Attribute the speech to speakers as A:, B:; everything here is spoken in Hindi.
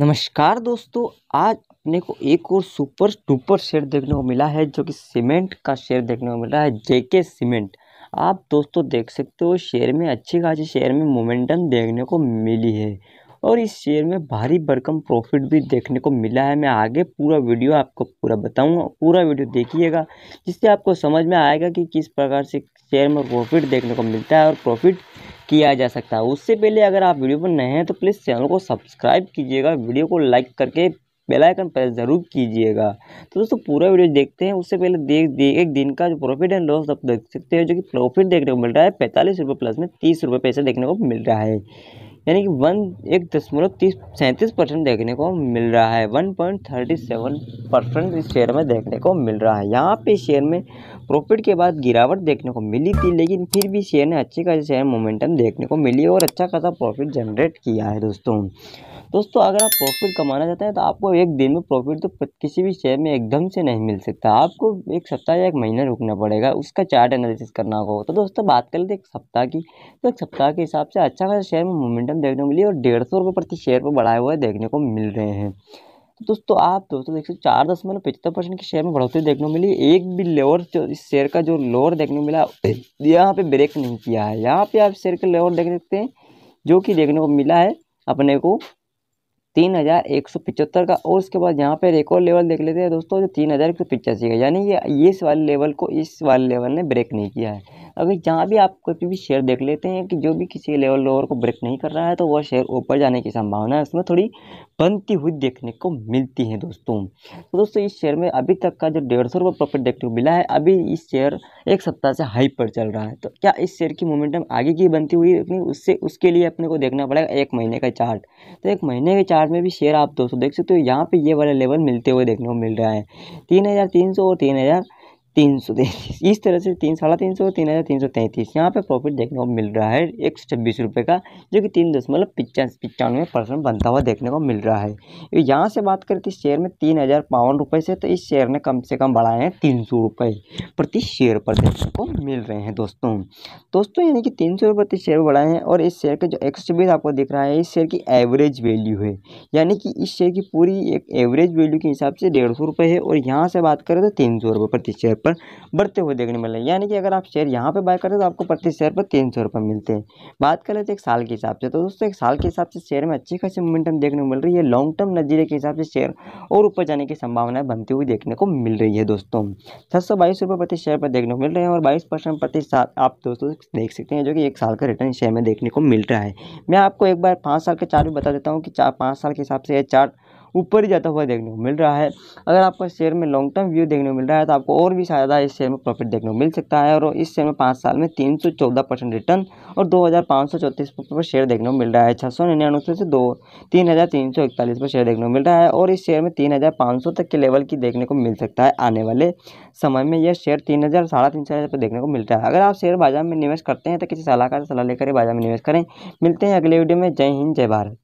A: नमस्कार दोस्तों आज अपने को एक और सुपर डुपर शेयर देखने को मिला है जो कि सीमेंट का शेयर देखने को मिल रहा है जेके सीमेंट आप दोस्तों देख सकते हो शेयर में अच्छी खासी शेयर में मोमेंटम देखने को मिली है और इस शेयर में भारी भरकम प्रॉफिट भी देखने को मिला है मैं आगे पूरा वीडियो आपको पूरा बताऊंगा पूरा वीडियो देखिएगा जिससे आपको समझ में आएगा कि किस प्रकार से शेयर में प्रॉफिट देखने को मिलता है और प्रॉफिट किया जा सकता है उससे पहले अगर आप वीडियो पर नए हैं तो प्लीज़ चैनल को सब्सक्राइब कीजिएगा वीडियो को लाइक करके बेल आइकन प्रेस जरूर कीजिएगा तो दोस्तों पूरा वीडियो देखते हैं उससे पहले देख दे, एक दिन का जो प्रॉफिट एंड लॉस आप देख सकते हैं जो कि प्रॉफिट देखने को मिल रहा है पैंतालीस रुपये प्लस में तीस रुपये पैसे देखने को मिल रहा है यानी कि वन एक दशमलव तीस सैंतीस परसेंट देखने को मिल रहा है one point thirty seven percent इस शेयर में देखने को मिल रहा है यहाँ पे शेयर में प्रॉफिट के बाद गिरावट देखने को मिली थी लेकिन फिर भी शेयर ने अच्छी खासी शेयर मोमेंटम देखने को मिली और अच्छा खासा प्रॉफिट जनरेट किया है दोस्तों दोस्तों अगर आप प्रॉफिट कमाना चाहते हैं तो आपको एक दिन में प्रॉफिट तो किसी भी शेयर में एकदम से नहीं मिल सकता आपको एक सप्ताह या एक महीना रुकना पड़ेगा उसका चार्ट एनालिसिस करना होगा तो दोस्तों बात कर लेते एक सप्ताह की तो एक सप्ताह के हिसाब से अच्छा खासा शेयर में मोमेंटम देखने को मिली और डेढ़ सौ प्रति शेयर पर बढ़ाए हुए देखने को मिल रहे हैं तो दोस्तों आप दोस्तों देख सकते चार दशमलव पचहत्तर परसेंट के शेयर में बढ़ोतरी देखने को मिली एक भी लेवर जो इस शेयर का जो लोअर देखने को मिला यहाँ पे ब्रेक नहीं किया है यहाँ पे आप शेयर का लेवर देख सकते हैं जो कि देखने को मिला है अपने को तीन हज़ार एक सौ पिचहत्तर का और उसके बाद यहाँ पे एक और लेवल देख लेते हैं दोस्तों जो तीन हज़ार एक सौ पिचासी का यानी ये इस वाले लेवल को इस वाले लेवल ने ब्रेक नहीं किया है अगर जहाँ भी आप कोई भी शेयर देख लेते हैं कि जो भी किसी लेवल लोअर को ब्रेक नहीं कर रहा है तो वह शेयर ऊपर जाने की संभावना है उसमें थोड़ी बनती हुई देखने को मिलती है दोस्तों तो दोस्तों इस शेयर में अभी तक का जो डेढ़ सौ रुपये प्रॉफिट देखने को मिला है अभी इस शेयर एक सप्ताह से हाई पर चल रहा है तो क्या इस शेयर की मोमेंटम आगे की बनती हुई अपनी उससे उसके लिए अपने को देखना पड़ेगा एक महीने का चार्ट तो एक महीने के चार्ट में भी शेयर आप दोस्तों देख सकते हो यहाँ पर ये वाला लेवल मिलते हुए देखने को मिल रहा है तीन हज़ार तीन सौ और तीन हज़ार तीन सौ तैंतीस इस तरह से तीन साढ़ा तीन सौ तीन हज़ार तीन सौ तैंतीस यहाँ पर प्रॉफिट देखने को मिल रहा है एक सौ छब्बीस रुपये का जो कि तीन दशमलव पिचान पिचानवे परसेंट बनता हुआ देखने को मिल रहा है यहाँ से बात करते शेयर में तीन हज़ार बावन रुपये से तो इस शेयर ने कम से कम बढ़ाए हैं तीन सौ रुपये प्रति शेयर पर देखने को मिल रहे हैं दोस्तों दोस्तों यानी कि तीन सौ रुपये प्रति शेयर बढ़ाए हैं और इस शेयर का जो एक सौ छब्बीस आपको दिख रहा है इस शेयर की एवरेज वैल्यू है यानी कि इस शेयर की पूरी एक एवरेज वैल्यू के हिसाब से डेढ़ सौ रुपये है और यहाँ से बात करें तो तीन सौ रुपये प्रति शेयर पर बढ़ते हुए देखने मिले यानी कि अगर आप शेयर यहाँ पर बाय करते हैं तो आपको प्रति शेयर पर तीन मिलते हैं बात करें तो एक साल के हिसाब से तो दोस्तों एक साल के हिसाब से शेयर में अच्छी खासी मोमेंटम देखने को मिल रही है लॉन्ग टर्म नज़रिए के हिसाब से शेयर और ऊपर जाने की संभावना बनती हुई देखने को मिल रही है दोस्तों छः सौ बाईस रुपये प्रति शेयर पर देखने को मिल रहे हैं और बाईस परसेंट प्रति साल आप दोस्तों देख सकते हैं जो कि एक साल का रिटर्न शेयर में देखने को मिल रहा है मैं आपको एक बार पाँच साल के चार्ट भी बता देता हूँ कि चार पाँच साल के हिसाब से यह चार्ट ऊपर ही जाता हुआ देखने को मिल रहा है अगर आपको शेयर में लॉन्ग टर्म व्यू देखने को मिल रहा है तो आपको और भी ज़्यादा इस शेयर में प्रॉफिट देखने को मिल सकता है और इस शेयर में पाँच साल में तीन सौ चौदह परसेंट रिटर्न और दो हज़ार पाँच सौ चौंतीस पर शेयर देखने को मिल रहा है छः सौ निन्यानवे से दो तीन हज़ार तीन सौ इकतालीस पर शेयर देखने को मिल रहा है और इस शेयर में तीन हज़ार पाँच सौ तक के लेवल की देखने को मिल सकता है आने वाले समय में यह शेयर तीन हज़ार साढ़े तीन हज़ार पर देखने को मिल रहा है अगर आप शेयर बाजार में निवेश करते हैं तो किसी सलाहकार सलाह लेकर बाजार में निवेश करें मिलते हैं अगले वीडियो में जय हिंद जय भारत